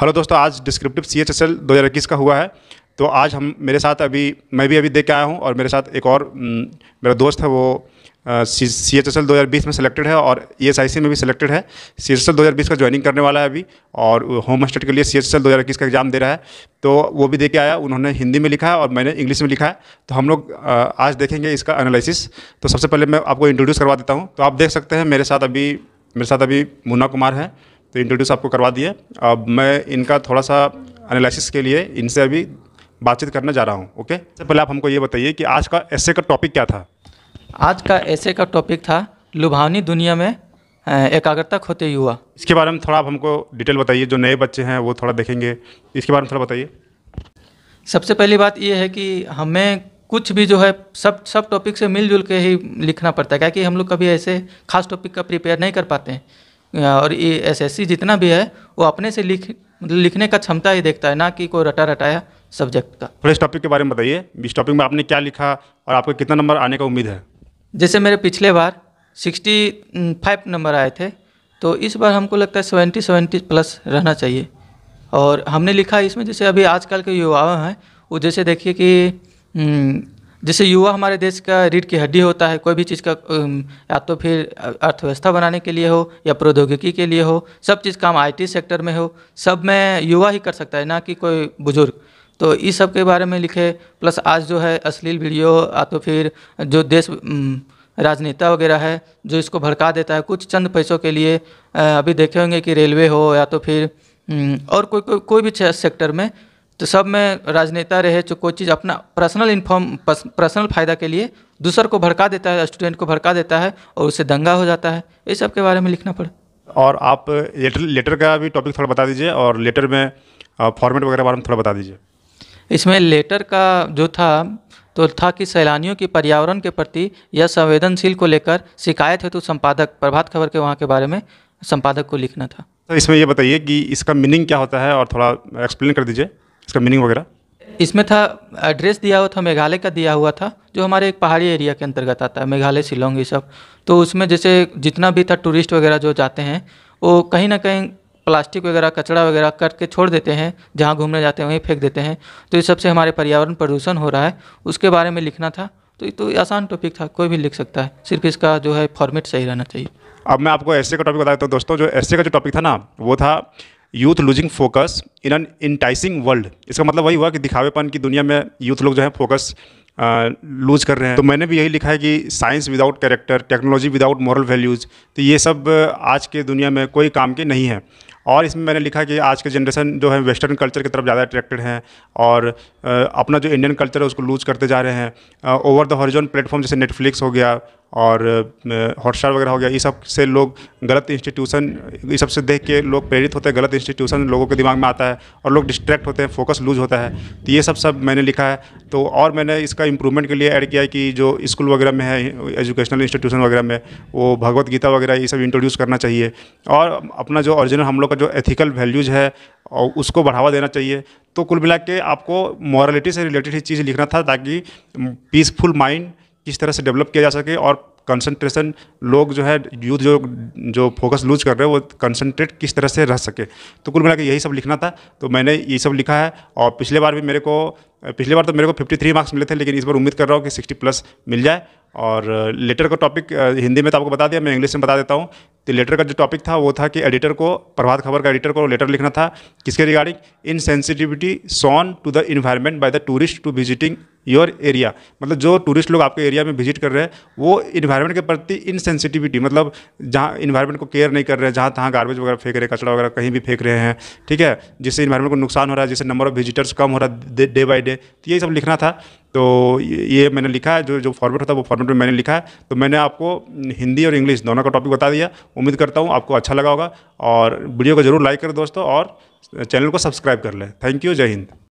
hello दोस्तों आज descriptive C H S L दो हज़ार इक्कीस का हुआ है तो आज हम मेरे साथ अभी मैं भी अभी देख के आया हूँ और मेरे साथ एक और मेरा दोस्त है वो सी एच एस एल दो हज़ार बीस में सिलेक्टेड है और ई एस आई सी में भी सिलेक्टेड है सी एच एस एल दो हज़ार बीस का ज्वाइनिंग करने वाला है अभी और होम स्टेट के लिए सी एच एस एल दो हज़ार इक्कीस का एग्जाम दे रहा है तो वो भी दे के आया उन्होंने हिंदी में लिखा है और मैंने इंग्लिश में लिखा है तो हम लोग आज देखेंगे इसका एनालिसिस तो सबसे पहले मैं आपको इंट्रोड्यूस करवा देता हूँ तो आप देख सकते हैं मेरे साथ अभी मेरे साथ अभी मुन्ना कुमार है तो इंट्रोड्यूस आपको करवा दिए अब मैं इनका थोड़ा सा एनालिसिस के लिए इनसे अभी बातचीत करने जा रहा हूँ ओके सबसे पहले आप हमको ये बताइए कि आज का ऐसे का टॉपिक क्या था आज का ऐसे का टॉपिक था लुभावनी दुनिया में एकाग्रता खोते युवा इसके बारे में थोड़ा आप हमको डिटेल बताइए जो नए बच्चे हैं वो थोड़ा देखेंगे इसके बारे में थोड़ा बताइए सबसे पहली बात ये है कि हमें कुछ भी जो है सब सब टॉपिक से मिलजुल के ही लिखना पड़ता है क्या कि हम लोग कभी ऐसे खास टॉपिक का प्रिपेयर नहीं कर पाते हैं और ये एसएससी जितना भी है वो अपने से लिख मतलब लिखने का क्षमता ही देखता है ना कि कोई रटा रटाया सब्जेक्ट का थोड़े इस टॉपिक के बारे में बताइए इस टॉपिक में आपने क्या लिखा और आपको कितना नंबर आने का उम्मीद है जैसे मेरे पिछले बार सिक्सटी फाइव नंबर आए थे तो इस बार हमको लगता है सेवेंटी सेवेंटी प्लस रहना चाहिए और हमने लिखा इसमें जैसे अभी आजकल के युवा हैं वो जैसे देखिए कि हम्म, जैसे युवा हमारे देश का रीढ़ की हड्डी होता है कोई भी चीज़ का या तो फिर अर्थव्यवस्था बनाने के लिए हो या प्रौद्योगिकी के लिए हो सब चीज़ काम आईटी सेक्टर में हो सब में युवा ही कर सकता है ना कि कोई बुजुर्ग तो इस सब के बारे में लिखे प्लस आज जो है अश्लील वीडियो या तो फिर जो देश राजनेता वगैरह है जो इसको भड़का देता है कुछ चंद पैसों के लिए अभी देखे होंगे कि रेलवे हो या तो फिर और कोई कोई कोई भी सेक्टर में तो सब में राजनेता रहे जो कोई चीज़ अपना पर्सनल इन्फॉर्म पर्सनल फ़ायदा के लिए दूसर को भड़का देता है स्टूडेंट को भड़का देता है और उससे दंगा हो जाता है ये सब के बारे में लिखना पड़े और आप लेटर लेटर का भी टॉपिक थोड़ा बता दीजिए और लेटर में फॉर्मेट वगैरह बारे में थोड़ा बता दीजिए इसमें लेटर का जो था तो था कि सैलानियों की पर्यावरण के प्रति या संवेदनशील को लेकर शिकायत हेतु संपादक प्रभात खबर के वहाँ के बारे में संपादक को लिखना था तो इसमें यह बताइए कि इसका मीनिंग क्या होता है और थोड़ा एक्सप्लेन कर दीजिए इसका मीनिंग वगैरह इसमें था एड्रेस दिया हुआ था मेघालय का दिया हुआ था जो हमारे एक पहाड़ी एरिया के अंतर्गत आता है मेघालय शिलोंग ये सब तो उसमें जैसे जितना भी था टूरिस्ट वगैरह जो जाते हैं वो कहीं ना कहीं प्लास्टिक वगैरह कचरा वगैरह करके छोड़ देते हैं जहाँ घूमने जाते हैं वहीं फेंक देते हैं तो ये सबसे हमारे पर्यावरण प्रदूषण हो रहा है उसके बारे में लिखना था तो ये तो आसान टॉपिक था कोई भी लिख सकता है सिर्फ इसका जो है फॉर्मेट सही रहना चाहिए अब मैं आपको ऐसे का टॉपिक बताता हूँ दोस्तों जो ऐसे का जो टॉपिक था ना वो था youth losing focus in an enticing world इसका मतलब वही हुआ कि दिखावेपन की दुनिया में यूथ लोग जो है फोकस लूज कर रहे हैं तो मैंने भी यही लिखा है कि science without character technology without moral values तो ये सब आज के दुनिया में कोई काम के नहीं है और इसमें मैंने लिखा कि आज के जनरेशन जो है वेस्टर्न कल्चर की तरफ ज़्यादा अट्रैक्टेड हैं और अपना जो इंडियन कल्चर है उसको लूज करते जा रहे हैं ओवर द हॉरिजॉन प्लेटफॉर्म जैसे नेटफ्लिक्स हो गया और हॉटस्टार वगैरह हो गया ये सब से लोग गलत इंस्टीट्यूशन ये सब से देख के लोग प्रेरित होते हैं गलत इंस्टीट्यूशन लोगों के दिमाग में आता है और लोग डिस्ट्रैक्ट होते हैं फोकस लूज होता है तो ये सब सब मैंने लिखा है तो और मैंने इसका इंप्रूवमेंट के लिए ऐड किया है कि जो स्कूल वगैरह में है एजुकेशनल इंस्टीट्यूशन वगैरह में वो भगवत गीता वगैरह ये सब इंट्रोड्यूस करना चाहिए और अपना जो ऑरिजिनल हम लोग का जो एथिकल वैल्यूज़ है और उसको बढ़ावा देना चाहिए तो कुल मिला के आपको मॉरलिटी से रिलेटेड ही चीज़ लिखना था ताकि पीसफुल माइंड किस तरह से डेवलप किया जा सके और कंसंट्रेशन लोग जो है यूथ जो जो फोकस लूज कर रहे हैं वो कंसंट्रेट किस तरह से रह सके तो कुल मिला यही सब लिखना था तो मैंने ये सब लिखा है और पिछले बार भी मेरे को पिछले बार तो मेरे को 53 मार्क्स मिले थे लेकिन इस बार उम्मीद कर रहा हूँ कि 60 प्लस मिल जाए और लेटर का टॉपिक हिंदी में तो आपको बता दिया मैं इंग्लिश में बता देता हूँ तो लेटर का जो टॉपिक था वो था कि एडिटर को प्रभात खबर का एडिटर को लेटर लिखना था किसके regarding insensitivity shown to the environment by the tourist to visiting your area मतलब जो टूरिस्ट लोग आपके एरिया में विजिट कर रहे हैं वो इन्वायरमेंट के प्रति इनसेंसिटिविटी मतलब जहाँ इन्वायरमेंट को केयर नहीं कर रहे हैं जहाँ तहाँ गार्बेज वगैरह फेंक रहे हैं कचरा वगैरह कहीं भी फेंक रहे हैं ठीक है जिससे इन्वायरमेंट को नुकसान हो रहा है जिससे नंबर ऑफ विजिटर्स कम हो रहा है डे बाई डे तो यही सब लिखना था तो ये मैंने लिखा है जो जो फॉर्मेट होता है वो फॉर्मेट में मैंने लिखा है तो मैंने आपको हिंदी और इंग्लिश दोनों का टॉपिक बता दिया उम्मीद करता हूँ आपको अच्छा लगा होगा और वीडियो को ज़रूर लाइक करें दोस्तों और चैनल को सब्सक्राइब कर लें थैंक यू जय हिंद